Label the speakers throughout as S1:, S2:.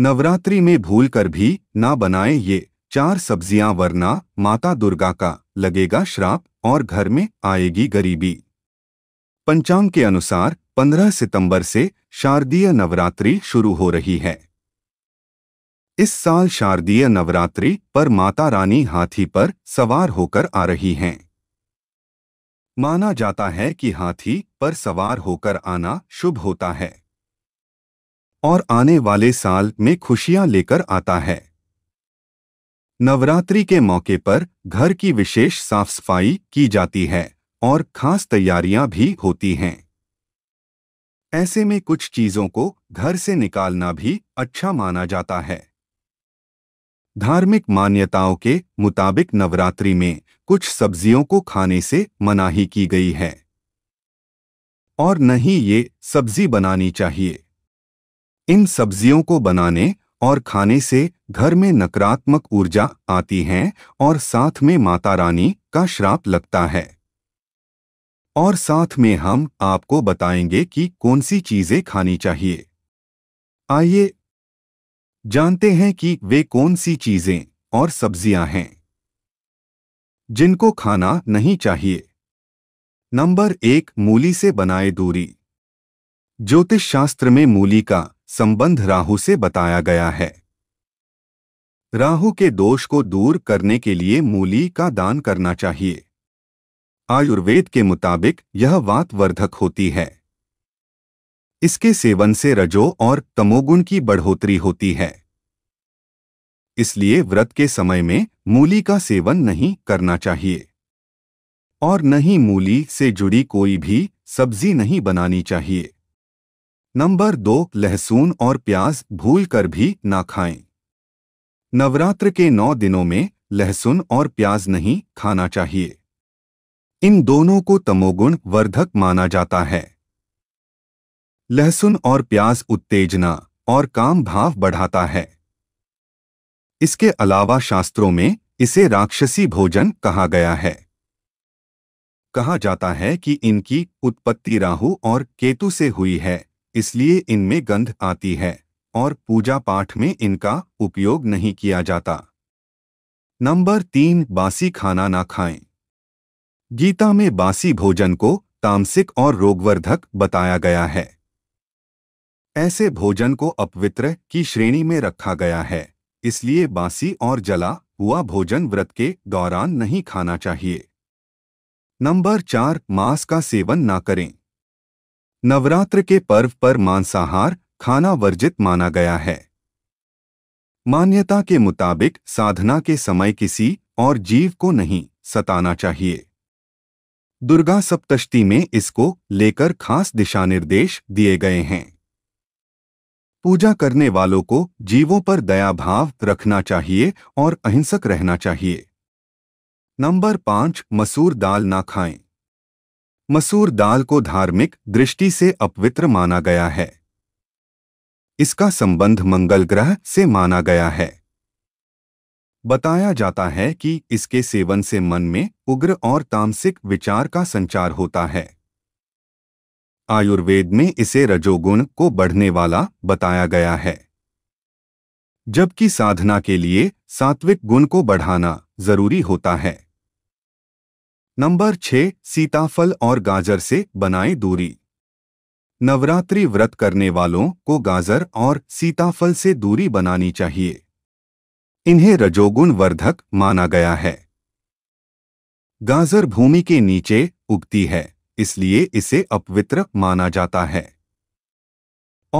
S1: नवरात्रि में भूल कर भी ना बनाएं ये चार सब्जियां वरना माता दुर्गा का लगेगा श्राप और घर में आएगी गरीबी पंचांग के अनुसार 15 सितंबर से शारदीय नवरात्रि शुरू हो रही है इस साल शारदीय नवरात्रि पर माता रानी हाथी पर सवार होकर आ रही हैं माना जाता है कि हाथी पर सवार होकर आना शुभ होता है और आने वाले साल में खुशियां लेकर आता है नवरात्रि के मौके पर घर की विशेष साफ सफाई की जाती है और खास तैयारियां भी होती हैं ऐसे में कुछ चीजों को घर से निकालना भी अच्छा माना जाता है धार्मिक मान्यताओं के मुताबिक नवरात्रि में कुछ सब्जियों को खाने से मनाही की गई है और नहीं ये सब्जी बनानी चाहिए इन सब्जियों को बनाने और खाने से घर में नकारात्मक ऊर्जा आती है और साथ में माता रानी का श्राप लगता है और साथ में हम आपको बताएंगे कि कौन सी चीजें खानी चाहिए आइए जानते हैं कि वे कौन सी चीजें और सब्जियां हैं जिनको खाना नहीं चाहिए नंबर एक मूली से बनाए दूरी ज्योतिष शास्त्र में मूली का संबंध राहु से बताया गया है राहु के दोष को दूर करने के लिए मूली का दान करना चाहिए आयुर्वेद के मुताबिक यह वात वर्धक होती है इसके सेवन से रजो और तमोगुण की बढ़ोतरी होती है इसलिए व्रत के समय में मूली का सेवन नहीं करना चाहिए और न ही मूली से जुड़ी कोई भी सब्जी नहीं बनानी चाहिए नंबर दो लहसुन और प्याज भूल कर भी ना खाएं नवरात्र के नौ दिनों में लहसुन और प्याज नहीं खाना चाहिए इन दोनों को तमोगुण वर्धक माना जाता है लहसुन और प्याज उत्तेजना और काम भाव बढ़ाता है इसके अलावा शास्त्रों में इसे राक्षसी भोजन कहा गया है कहा जाता है कि इनकी उत्पत्ति राहु और केतु से हुई है इसलिए इनमें गंध आती है और पूजा पाठ में इनका उपयोग नहीं किया जाता नंबर तीन बासी खाना ना खाएं। गीता में बासी भोजन को तामसिक और रोगवर्धक बताया गया है ऐसे भोजन को अपवित्र की श्रेणी में रखा गया है इसलिए बासी और जला हुआ भोजन व्रत के दौरान नहीं खाना चाहिए नंबर चार मांस का सेवन ना करें नवरात्र के पर्व पर मांसाहार खाना वर्जित माना गया है मान्यता के मुताबिक साधना के समय किसी और जीव को नहीं सताना चाहिए दुर्गा सप्तष्टी में इसको लेकर खास दिशा निर्देश दिए गए हैं पूजा करने वालों को जीवों पर दया भाव रखना चाहिए और अहिंसक रहना चाहिए नंबर पांच मसूर दाल ना खाएं मसूर दाल को धार्मिक दृष्टि से अपवित्र माना गया है इसका संबंध मंगल ग्रह से माना गया है बताया जाता है कि इसके सेवन से मन में उग्र और तामसिक विचार का संचार होता है आयुर्वेद में इसे रजोगुण को बढ़ने वाला बताया गया है जबकि साधना के लिए सात्विक गुण को बढ़ाना जरूरी होता है नंबर छह सीताफल और गाजर से बनाएं दूरी नवरात्रि व्रत करने वालों को गाजर और सीताफल से दूरी बनानी चाहिए इन्हें रजोगुण वर्धक माना गया है गाजर भूमि के नीचे उगती है इसलिए इसे अपवित्र माना जाता है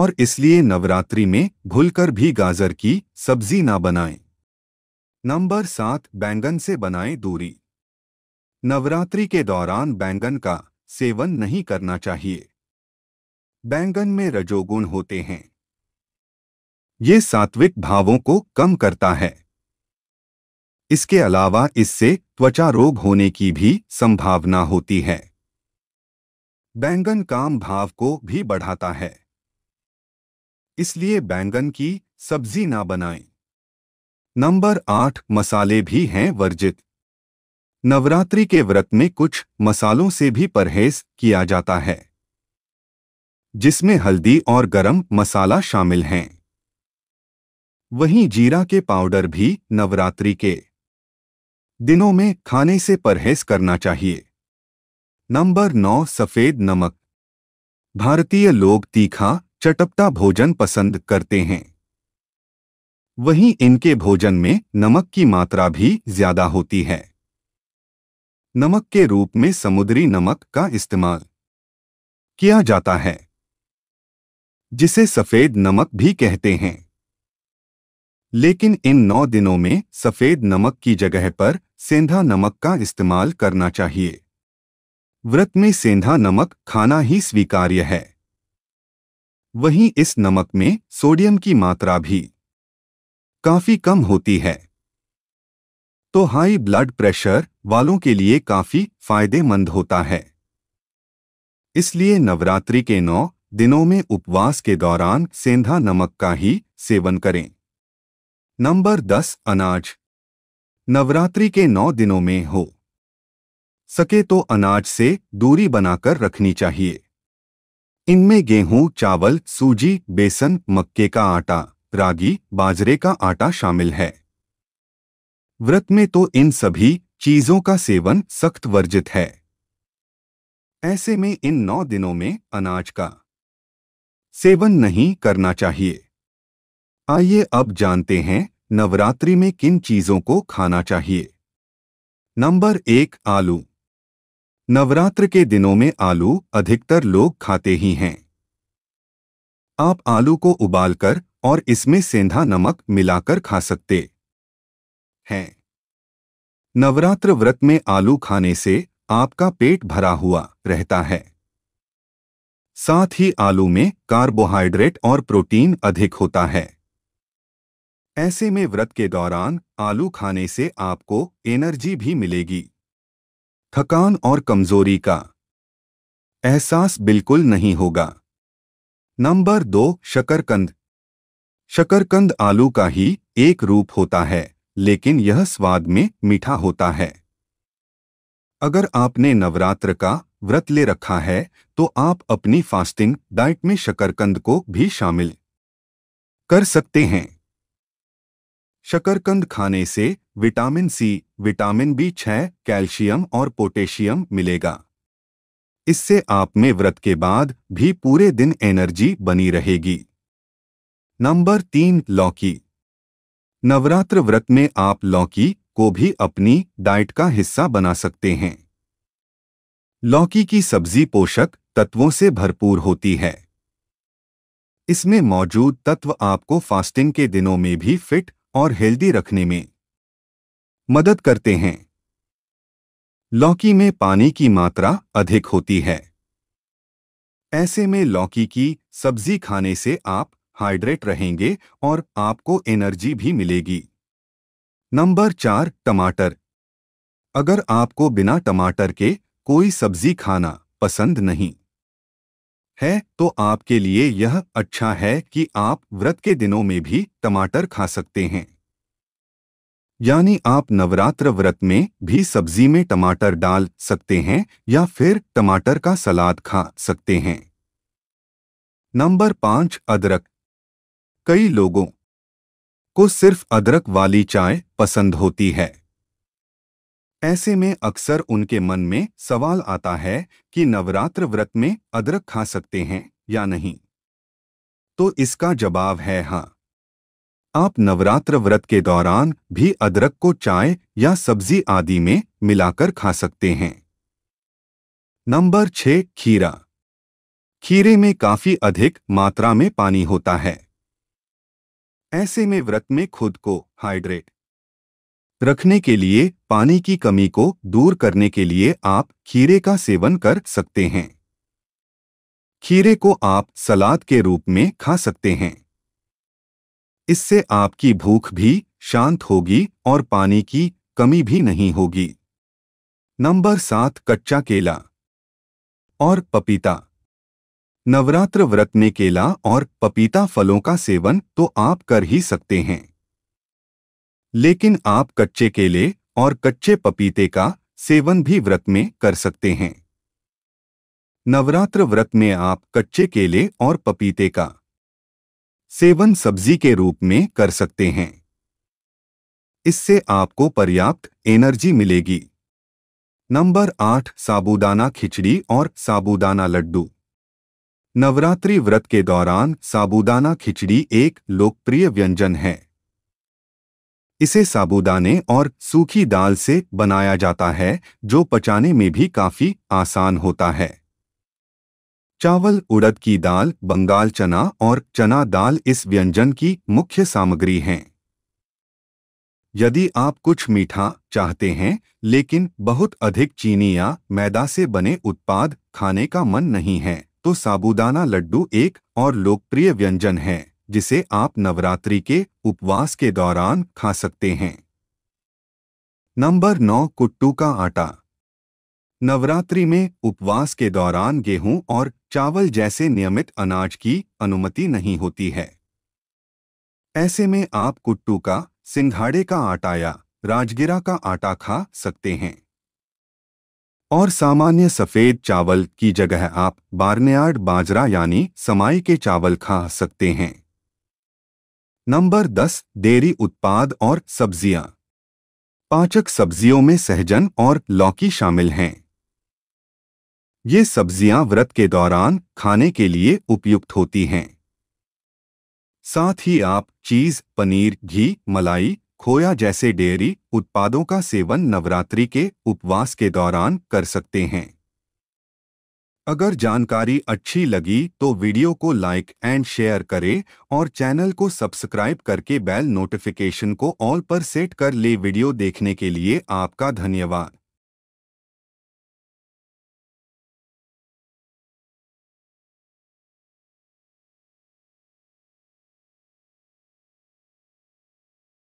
S1: और इसलिए नवरात्रि में भूलकर भी गाजर की सब्जी ना बनाएं। नंबर सात बैंगन से बनाएं दूरी नवरात्रि के दौरान बैंगन का सेवन नहीं करना चाहिए बैंगन में रजोगुण होते हैं ये सात्विक भावों को कम करता है इसके अलावा इससे त्वचा रोग होने की भी संभावना होती है बैंगन काम भाव को भी बढ़ाता है इसलिए बैंगन की सब्जी ना बनाएं। नंबर आठ मसाले भी हैं वर्जित नवरात्रि के व्रत में कुछ मसालों से भी परहेज किया जाता है जिसमें हल्दी और गरम मसाला शामिल हैं वहीं जीरा के पाउडर भी नवरात्रि के दिनों में खाने से परहेज करना चाहिए नंबर नौ सफ़ेद नमक भारतीय लोग तीखा चटपटा भोजन पसंद करते हैं वहीं इनके भोजन में नमक की मात्रा भी ज्यादा होती है नमक के रूप में समुद्री नमक का इस्तेमाल किया जाता है जिसे सफेद नमक भी कहते हैं लेकिन इन नौ दिनों में सफेद नमक की जगह पर सेंधा नमक का इस्तेमाल करना चाहिए व्रत में सेंधा नमक खाना ही स्वीकार्य है वहीं इस नमक में सोडियम की मात्रा भी काफी कम होती है तो हाई ब्लड प्रेशर वालों के लिए काफी फायदेमंद होता है इसलिए नवरात्रि के नौ दिनों में उपवास के दौरान सेंधा नमक का ही सेवन करें नंबर दस अनाज नवरात्रि के नौ दिनों में हो सके तो अनाज से दूरी बनाकर रखनी चाहिए इनमें गेहूं चावल सूजी बेसन मक्के का आटा रागी बाजरे का आटा शामिल है व्रत में तो इन सभी चीजों का सेवन सख्त वर्जित है ऐसे में इन नौ दिनों में अनाज का सेवन नहीं करना चाहिए आइए अब जानते हैं नवरात्रि में किन चीजों को खाना चाहिए नंबर एक आलू नवरात्र के दिनों में आलू अधिकतर लोग खाते ही हैं आप आलू को उबालकर और इसमें सेंधा नमक मिलाकर खा सकते हैं नवरात्र व्रत में आलू खाने से आपका पेट भरा हुआ रहता है साथ ही आलू में कार्बोहाइड्रेट और प्रोटीन अधिक होता है ऐसे में व्रत के दौरान आलू खाने से आपको एनर्जी भी मिलेगी थकान और कमजोरी का एहसास बिल्कुल नहीं होगा नंबर दो शकरकंद शकरकंद आलू का ही एक रूप होता है लेकिन यह स्वाद में मीठा होता है अगर आपने नवरात्र का व्रत ले रखा है तो आप अपनी फास्टिंग डाइट में शकरकंद को भी शामिल कर सकते हैं शकरकंद खाने से विटामिन सी विटामिन बी छह कैल्शियम और पोटेशियम मिलेगा इससे आप में व्रत के बाद भी पूरे दिन एनर्जी बनी रहेगी नंबर तीन लौकी नवरात्र व्रत में आप लौकी को भी अपनी डाइट का हिस्सा बना सकते हैं लौकी की सब्जी पोषक तत्वों से भरपूर होती है इसमें मौजूद तत्व आपको फास्टिंग के दिनों में भी फिट और हेल्दी रखने में मदद करते हैं लौकी में पानी की मात्रा अधिक होती है ऐसे में लौकी की सब्जी खाने से आप हाइड्रेट रहेंगे और आपको एनर्जी भी मिलेगी नंबर चार टमाटर अगर आपको बिना टमाटर के कोई सब्जी खाना पसंद नहीं है तो आपके लिए यह अच्छा है कि आप व्रत के दिनों में भी टमाटर खा सकते हैं यानी आप नवरात्र व्रत में भी सब्जी में टमाटर डाल सकते हैं या फिर टमाटर का सलाद खा सकते हैं नंबर पांच अदरक कई लोगों को सिर्फ अदरक वाली चाय पसंद होती है ऐसे में अक्सर उनके मन में सवाल आता है कि नवरात्र व्रत में अदरक खा सकते हैं या नहीं तो इसका जवाब है हाँ आप नवरात्र व्रत के दौरान भी अदरक को चाय या सब्जी आदि में मिलाकर खा सकते हैं नंबर छः खीरा खीरे में काफ़ी अधिक मात्रा में पानी होता है ऐसे में व्रत में खुद को हाइड्रेट रखने के लिए पानी की कमी को दूर करने के लिए आप खीरे का सेवन कर सकते हैं खीरे को आप सलाद के रूप में खा सकते हैं इससे आपकी भूख भी शांत होगी और पानी की कमी भी नहीं होगी नंबर सात कच्चा केला और पपीता नवरात्र व्रत में केला और पपीता फलों का सेवन तो आप कर ही सकते हैं लेकिन आप कच्चे केले और कच्चे पपीते का सेवन भी व्रत में कर सकते हैं नवरात्र व्रत में आप कच्चे केले और पपीते का सेवन सब्जी के रूप में कर सकते हैं इससे आपको पर्याप्त एनर्जी मिलेगी नंबर आठ साबूदाना खिचड़ी और साबूदाना लड्डू नवरात्रि व्रत के दौरान साबूदाना खिचड़ी एक लोकप्रिय व्यंजन है इसे साबूदाने और सूखी दाल से बनाया जाता है जो पचाने में भी काफ़ी आसान होता है चावल उड़द की दाल बंगाल चना और चना दाल इस व्यंजन की मुख्य सामग्री हैं यदि आप कुछ मीठा चाहते हैं लेकिन बहुत अधिक चीनी या मैदा से बने उत्पाद खाने का मन नहीं है तो साबूदाना लड्डू एक और लोकप्रिय व्यंजन है जिसे आप नवरात्रि के उपवास के दौरान खा सकते हैं नंबर नौ कुट्टू का आटा नवरात्रि में उपवास के दौरान गेहूं और चावल जैसे नियमित अनाज की अनुमति नहीं होती है ऐसे में आप कुट्टू का सिंघाड़े का आटा या राजगिरा का आटा खा सकते हैं और सामान्य सफ़ेद चावल की जगह आप बार्नयार्ड बाजरा यानी समाई के चावल खा सकते हैं नंबर 10 डेयरी उत्पाद और सब्जियां पाचक सब्जियों में सहजन और लौकी शामिल हैं ये सब्जियां व्रत के दौरान खाने के लिए उपयुक्त होती हैं साथ ही आप चीज पनीर घी मलाई खोया जैसे डेयरी उत्पादों का सेवन नवरात्रि के उपवास के दौरान कर सकते हैं अगर जानकारी अच्छी लगी तो वीडियो को लाइक एंड शेयर करें और चैनल को सब्सक्राइब करके बेल नोटिफिकेशन को ऑल पर सेट कर ले वीडियो देखने के लिए आपका धन्यवाद